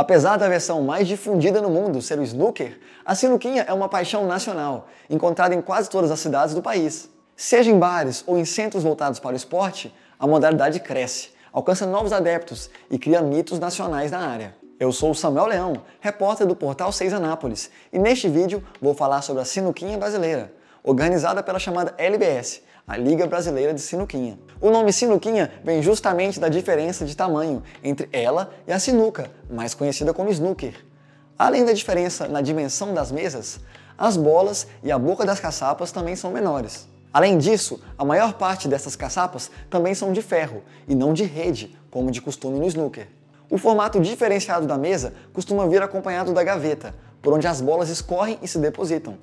Apesar da versão mais difundida no mundo ser o snooker, a sinuquinha é uma paixão nacional, encontrada em quase todas as cidades do país. Seja em bares ou em centros voltados para o esporte, a modalidade cresce, alcança novos adeptos e cria mitos nacionais na área. Eu sou o Samuel Leão, repórter do portal 6 Anápolis, e neste vídeo vou falar sobre a sinuquinha brasileira, organizada pela chamada LBS, a Liga Brasileira de Sinuquinha. O nome sinuquinha vem justamente da diferença de tamanho entre ela e a sinuca, mais conhecida como snooker. Além da diferença na dimensão das mesas, as bolas e a boca das caçapas também são menores. Além disso, a maior parte dessas caçapas também são de ferro e não de rede, como de costume no snooker. O formato diferenciado da mesa costuma vir acompanhado da gaveta, por onde as bolas escorrem e se depositam.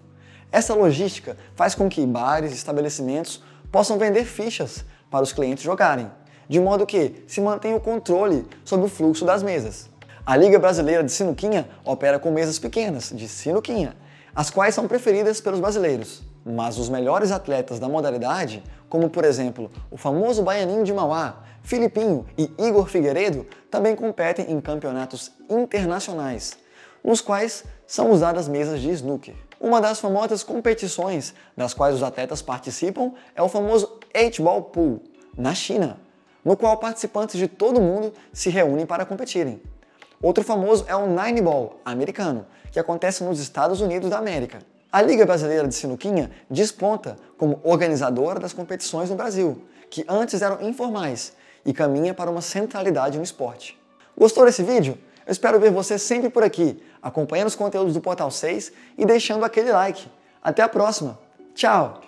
Essa logística faz com que bares e estabelecimentos possam vender fichas para os clientes jogarem, de modo que se mantenha o controle sobre o fluxo das mesas. A Liga Brasileira de Sinuquinha opera com mesas pequenas, de sinuquinha, as quais são preferidas pelos brasileiros. Mas os melhores atletas da modalidade, como por exemplo o famoso baianinho de Mauá, Filipinho e Igor Figueiredo, também competem em campeonatos internacionais, nos quais são usadas mesas de snooker. Uma das famosas competições das quais os atletas participam é o famoso 8-ball pool, na China, no qual participantes de todo mundo se reúnem para competirem. Outro famoso é o Nine Ball americano, que acontece nos Estados Unidos da América. A Liga Brasileira de Sinuquinha desponta como organizadora das competições no Brasil, que antes eram informais, e caminha para uma centralidade no esporte. Gostou desse vídeo? Eu espero ver você sempre por aqui, acompanhando os conteúdos do Portal 6 e deixando aquele like. Até a próxima. Tchau!